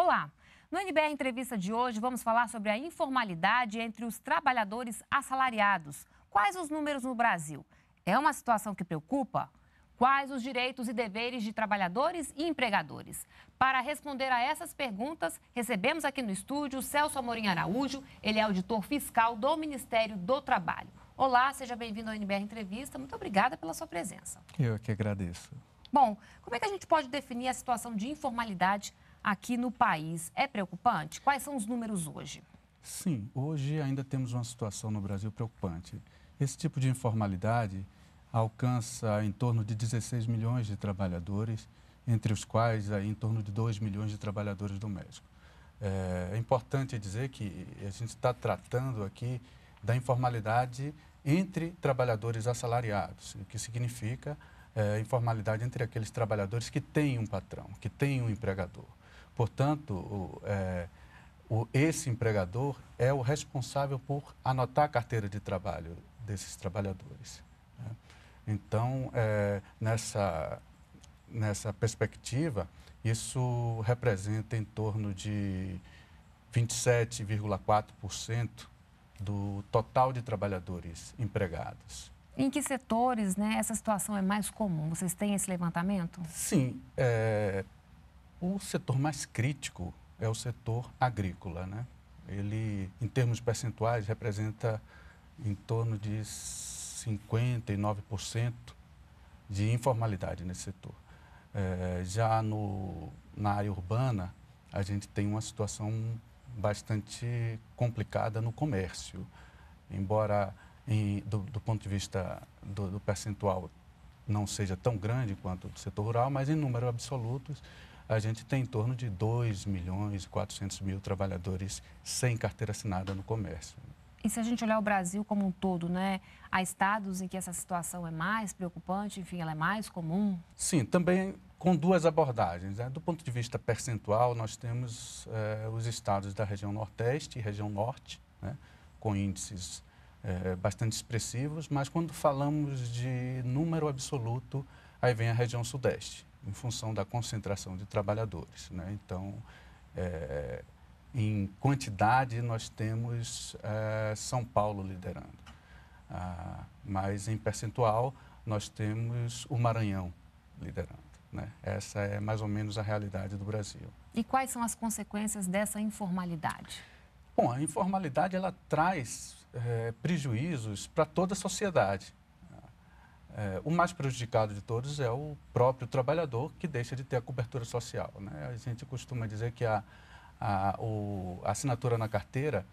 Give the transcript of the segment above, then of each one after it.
Olá! No NBR Entrevista de hoje, vamos falar sobre a informalidade entre os trabalhadores assalariados. Quais os números no Brasil? É uma situação que preocupa? Quais os direitos e deveres de trabalhadores e empregadores? Para responder a essas perguntas, recebemos aqui no estúdio Celso Amorim Araújo, ele é auditor fiscal do Ministério do Trabalho. Olá, seja bem-vindo ao NBR Entrevista. Muito obrigada pela sua presença. Eu é que agradeço. Bom, como é que a gente pode definir a situação de informalidade aqui no país. É preocupante? Quais são os números hoje? Sim, hoje ainda temos uma situação no Brasil preocupante. Esse tipo de informalidade alcança em torno de 16 milhões de trabalhadores, entre os quais aí, em torno de 2 milhões de trabalhadores domésticos. É, é importante dizer que a gente está tratando aqui da informalidade entre trabalhadores assalariados, o que significa é, informalidade entre aqueles trabalhadores que têm um patrão, que têm um empregador. Portanto, o, é, o, esse empregador é o responsável por anotar a carteira de trabalho desses trabalhadores. Né? Então, é, nessa, nessa perspectiva, isso representa em torno de 27,4% do total de trabalhadores empregados. Em que setores né, essa situação é mais comum? Vocês têm esse levantamento? Sim, é, o setor mais crítico é o setor agrícola, né? Ele, em termos percentuais, representa em torno de 59% de informalidade nesse setor. É, já no, na área urbana, a gente tem uma situação bastante complicada no comércio. Embora, em, do, do, ponto de vista do, do percentual, não seja tão grande quanto do setor rural, mas em números absolutos a gente tem em torno de 2 milhões e 400 mil trabalhadores sem carteira assinada no comércio. E se a gente olhar o Brasil como um todo, né? Há estados em que essa situação é mais preocupante, enfim, ela é mais comum? Sim, também com duas abordagens. Né? Do ponto de vista percentual, nós temos eh, os estados da região Nordeste e região Norte, né? com índices eh, bastante expressivos, mas quando falamos de número absoluto, aí vem a região Sudeste em função da concentração de trabalhadores. Né? Então, é, em quantidade, nós temos é, São Paulo liderando, ah, mas em percentual, nós temos o Maranhão liderando. Né? Essa é mais ou menos a realidade do Brasil. E quais são as consequências dessa informalidade? Bom, a informalidade ela traz é, prejuízos para toda a sociedade. É, o mais prejudicado de todos é o próprio trabalhador que deixa de ter a cobertura social. Né? A gente costuma dizer que a, a, o, a assinatura na carteira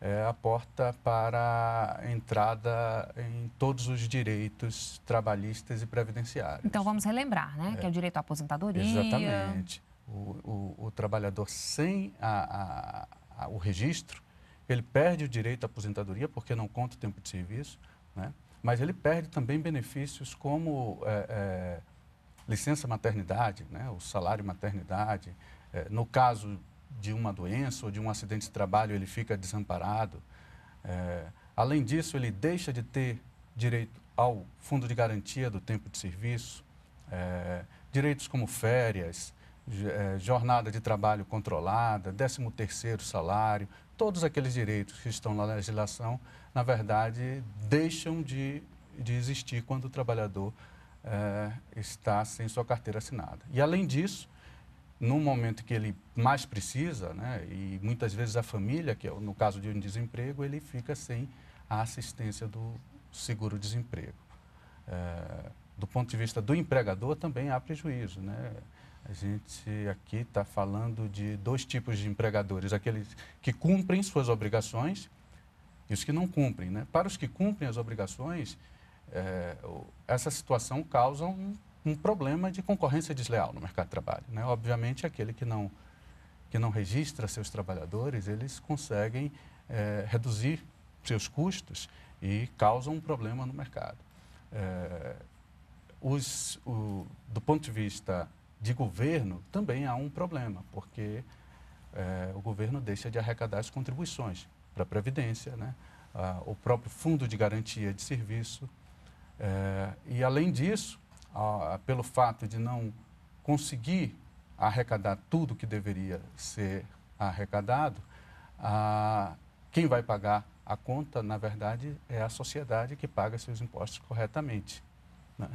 é a porta para a entrada em todos os direitos trabalhistas e previdenciários. Então vamos relembrar, né? É. Que é o direito à aposentadoria. Exatamente. O, o, o trabalhador sem a, a, o registro, ele perde o direito à aposentadoria porque não conta o tempo de serviço, né? mas ele perde também benefícios como é, é, licença maternidade, né, o salário maternidade. É, no caso de uma doença ou de um acidente de trabalho, ele fica desamparado. É, além disso, ele deixa de ter direito ao fundo de garantia do tempo de serviço, é, direitos como férias, é, jornada de trabalho controlada, 13 terceiro salário, todos aqueles direitos que estão na legislação, na verdade, deixam de, de existir quando o trabalhador é, está sem sua carteira assinada. E, além disso, no momento que ele mais precisa, né, e muitas vezes a família, que é no caso de um desemprego, ele fica sem a assistência do seguro-desemprego. É, do ponto de vista do empregador, também há prejuízo. Né? A gente aqui está falando de dois tipos de empregadores: aqueles que cumprem suas obrigações e os que não cumprem. Né? Para os que cumprem as obrigações, é, essa situação causa um, um, problema de concorrência desleal no mercado de trabalho. Né? Obviamente, aquele que não, que não registra seus trabalhadores, eles conseguem é, reduzir seus custos e causam um problema no mercado. É, os, o, do ponto de vista de governo, também há um problema, porque é, o governo deixa de arrecadar as contribuições para a Previdência, né? Ah, o próprio Fundo de Garantia de Serviço. É, e, além disso, ah, pelo fato de não conseguir arrecadar tudo que deveria ser arrecadado, ah, quem vai pagar a conta, na verdade, é a sociedade que paga seus impostos corretamente. Né?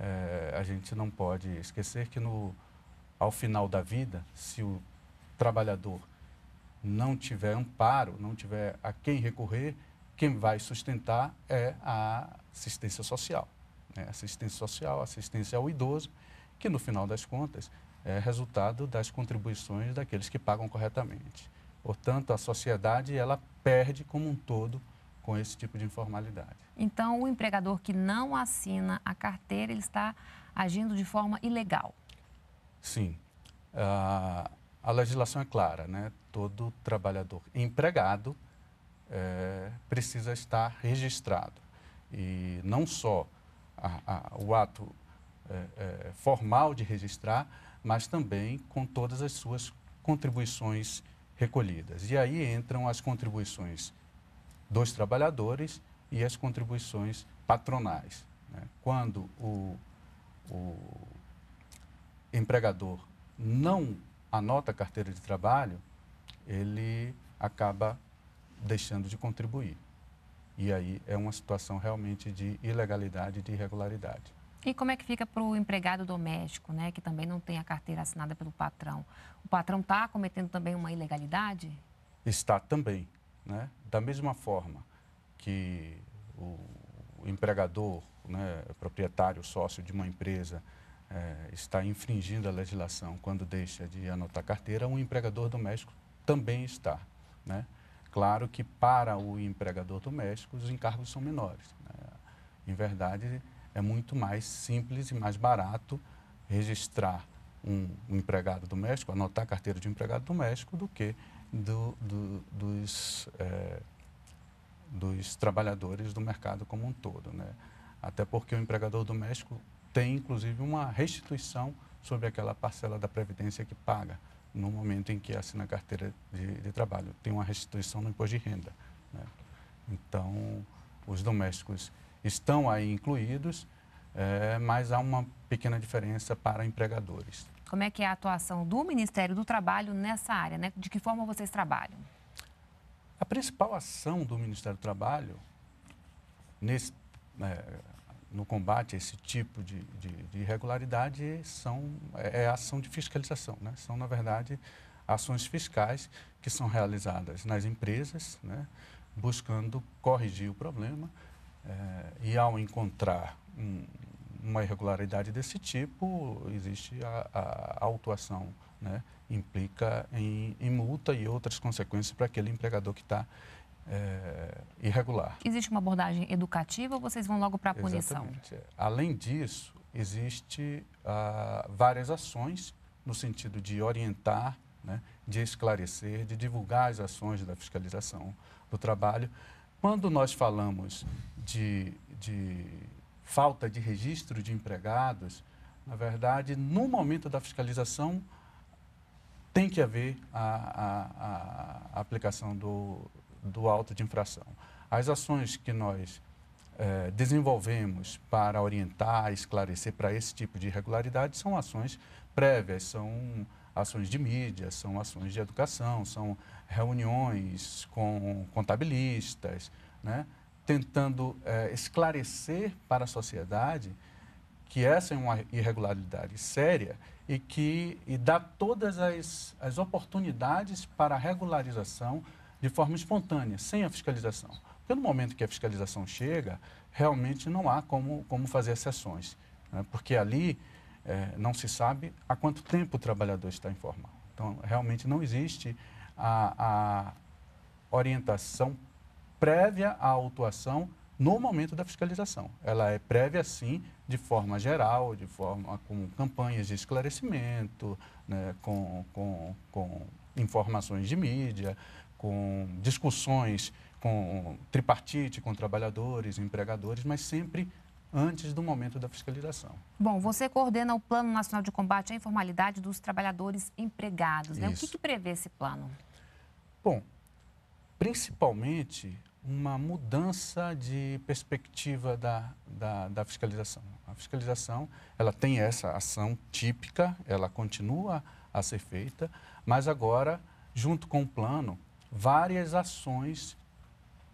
é, a gente não pode esquecer que no, ao final da vida, se o trabalhador não tiver amparo, não tiver a quem recorrer, quem vai sustentar é a assistência social. Né? Assistência social, assistência ao idoso, que no final das contas é resultado das contribuições daqueles que pagam corretamente. Portanto, a sociedade ela perde como um todo com esse tipo de informalidade. Então, o empregador que não assina a carteira, ele está agindo de forma ilegal? Sim. Uh, a legislação é clara, né? Todo trabalhador empregado é, precisa estar registrado. E não só a, a, o ato é, é, formal de registrar, mas também com todas as suas contribuições recolhidas. E aí entram as contribuições dos trabalhadores e as contribuições patronais. Né? Quando o, o empregador não anota a carteira de trabalho, ele acaba deixando de contribuir. E aí é uma situação realmente de ilegalidade e de irregularidade. E como é que fica para o empregado doméstico, né, que também não tem a carteira assinada pelo patrão? O patrão está cometendo também uma ilegalidade? Está também. Né? Da mesma forma que o empregador, né, proprietário, sócio de uma empresa, é, está infringindo a legislação quando deixa de anotar carteira, um empregador doméstico também está. Né? Claro que para o empregador doméstico os encargos são menores. Né? Em verdade, é muito mais simples e mais barato registrar um, um empregado doméstico, anotar carteira de um empregado doméstico, do que do, do, dos, é, dos trabalhadores do mercado como um todo. Né? Até porque o empregador doméstico tem, inclusive, uma restituição sobre aquela parcela da Previdência que paga no momento em que assina a carteira de, de trabalho. Tem uma restituição no imposto de renda. Né? Então, os domésticos estão aí incluídos, é, mas há uma pequena diferença para empregadores. Como é que é a atuação do Ministério do Trabalho nessa área? Né? De que forma vocês trabalham? A principal ação do Ministério do Trabalho nesse, é, no combate a esse tipo de, de, de irregularidade são, é, é a ação de fiscalização. Né? São, na verdade, ações fiscais que são realizadas nas empresas, né? buscando corrigir o problema. É, e ao encontrar um, uma irregularidade desse tipo, existe a, a, autuação, né? implica em, em, multa e outras consequências para aquele empregador que está é, eh, irregular. Existe uma abordagem educativa ou vocês vão logo para a punição? Exatamente. É. Além disso, existe ah, várias ações no sentido de orientar, né, de esclarecer, de divulgar as ações da fiscalização do trabalho. Quando nós falamos de, de falta de registro de empregados, na verdade, no momento da fiscalização, tem que haver a, a, a aplicação do, do auto de infração. As ações que nós eh, desenvolvemos para orientar, esclarecer para esse tipo de irregularidade são ações prévias, são ações de mídia, são ações de educação, são reuniões com contabilistas, né? tentando é, esclarecer para a sociedade que essa é uma irregularidade séria e que e dá todas as, as oportunidades para a regularização de forma espontânea, sem a fiscalização. Porque no momento que a fiscalização chega, realmente não há como, como fazer exceções, né? porque ali é, não se sabe há quanto tempo o trabalhador está informal. Então, realmente não existe a, a orientação prévia à autuação no momento da fiscalização. Ela é prévia, sim, de forma geral, de forma com campanhas de esclarecimento, né, com, com, com informações de mídia, com discussões com tripartite, com trabalhadores, empregadores, mas sempre antes do momento da fiscalização. Bom, você coordena o Plano Nacional de Combate à Informalidade dos Trabalhadores Empregados. Né? O que, que, prevê esse plano? Bom, principalmente uma mudança de perspectiva da, da, da, fiscalização. A fiscalização ela tem essa ação típica, ela continua a ser feita, mas agora, junto com o plano, várias ações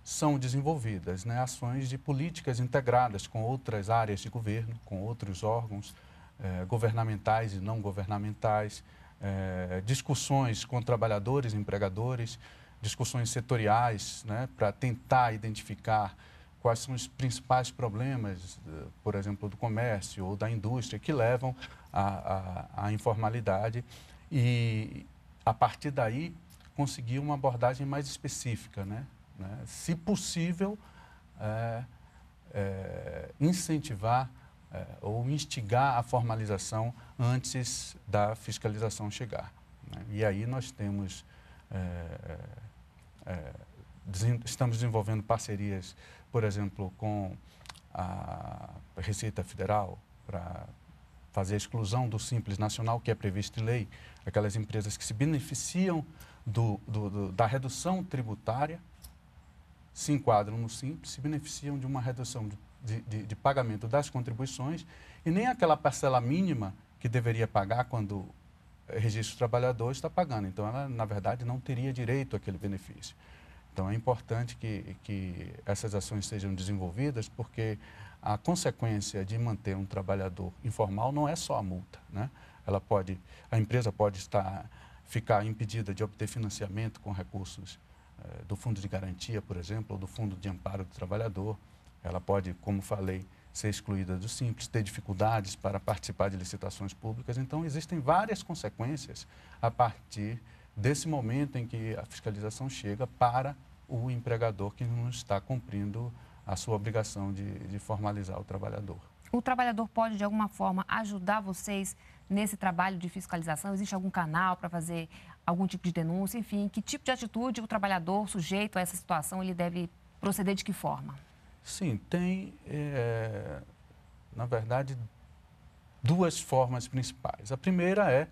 são desenvolvidas, né? ações de políticas integradas com outras áreas de governo, com outros órgãos eh, governamentais e não governamentais, eh, discussões com trabalhadores, empregadores, discussões setoriais né, para tentar identificar quais são os principais problemas, eh, por exemplo, do comércio ou da indústria que levam à informalidade e, a partir daí, conseguir uma abordagem mais específica, né? né? se possível, é, é, incentivar é, ou instigar a formalização antes da fiscalização chegar. Né? E aí nós temos é, é, estamos desenvolvendo parcerias, por exemplo, com a Receita Federal para fazer a exclusão do Simples Nacional, que é previsto em lei, aquelas empresas que se beneficiam do, do, do, da redução tributária, se enquadram no Simples, se beneficiam de uma redução de, de, de pagamento das contribuições e nem aquela parcela mínima que deveria pagar quando eh, registro de trabalhador está pagando. Então, ela, na verdade, não teria direito àquele benefício. Então, é importante que, que essas ações sejam desenvolvidas, porque a consequência de manter um trabalhador informal não é só a multa. Né? Ela pode, a empresa pode estar, ficar impedida de obter financiamento com recursos eh, do fundo de garantia, por exemplo, ou do fundo de amparo do trabalhador. Ela pode, como falei, ser excluída do Simples, ter dificuldades para participar de licitações públicas. Então, existem várias consequências a partir desse momento em que a fiscalização chega para o empregador que não está cumprindo a sua obrigação de, de formalizar o trabalhador. O trabalhador pode, de alguma forma, ajudar vocês nesse trabalho de fiscalização? Existe algum canal para fazer algum tipo de denúncia? Enfim, que tipo de atitude o trabalhador sujeito a essa situação ele deve proceder de que forma? Sim, tem, é, na verdade, duas formas principais. A primeira é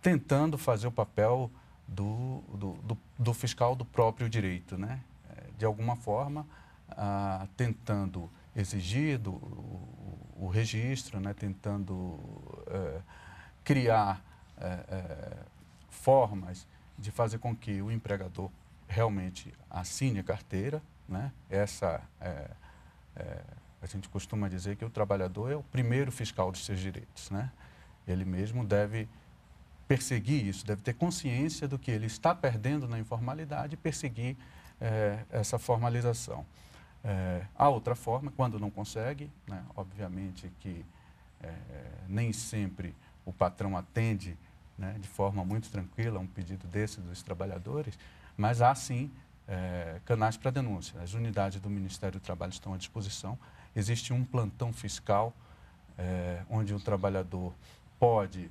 tentando fazer o papel do, do, do, do fiscal do próprio direito, né? Eh, de alguma forma, ah, tentando exigir do, o, o registro, né? tentando eh, criar formas de fazer com que o empregador realmente assine a carteira. Né? Essa é é, a gente costuma dizer que o trabalhador é o primeiro fiscal dos seus direitos, né? Ele mesmo deve perseguir isso, deve ter consciência do que ele está perdendo na informalidade e perseguir é, essa formalização. É, a outra forma, quando não consegue, né? obviamente que é, nem sempre o patrão atende né, de forma muito tranquila um pedido desse dos trabalhadores, mas há sim é, canais para denúncia. As unidades do Ministério do Trabalho estão à disposição. Existe um plantão fiscal é, onde o trabalhador pode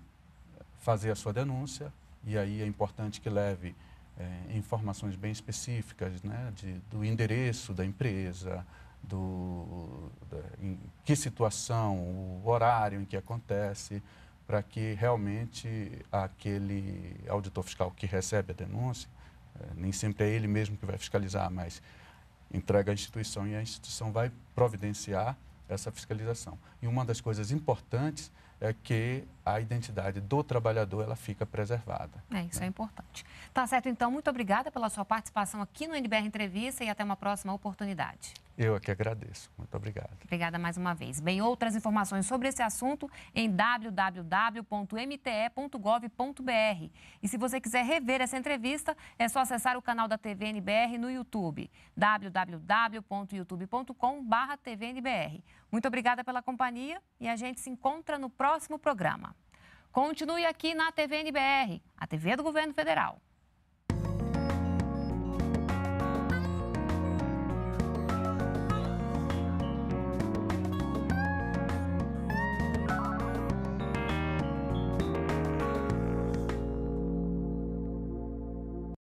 fazer a sua denúncia e aí é importante que leve é, informações bem específicas né, de, do endereço da empresa, do, da, em que situação, o horário em que acontece, para que realmente aquele auditor fiscal que recebe a denúncia é, nem sempre é ele mesmo que vai fiscalizar, mas entrega à instituição e a instituição vai providenciar essa fiscalização. E uma das coisas importantes é que a identidade do trabalhador ela fica preservada. É, isso né? é importante. Tá certo, então, muito obrigada pela sua participação aqui no NBR Entrevista e até uma próxima oportunidade. Eu é que agradeço. Muito obrigado. Obrigada mais uma vez. Bem, outras informações sobre esse assunto em www.mte.gov.br. E se você quiser rever essa entrevista, é só acessar o canal da TVNBR no YouTube, www.youtube.com.br Muito obrigada pela companhia e a gente se encontra no próximo programa. Continue aqui na TVNBR, a TV do Governo Federal.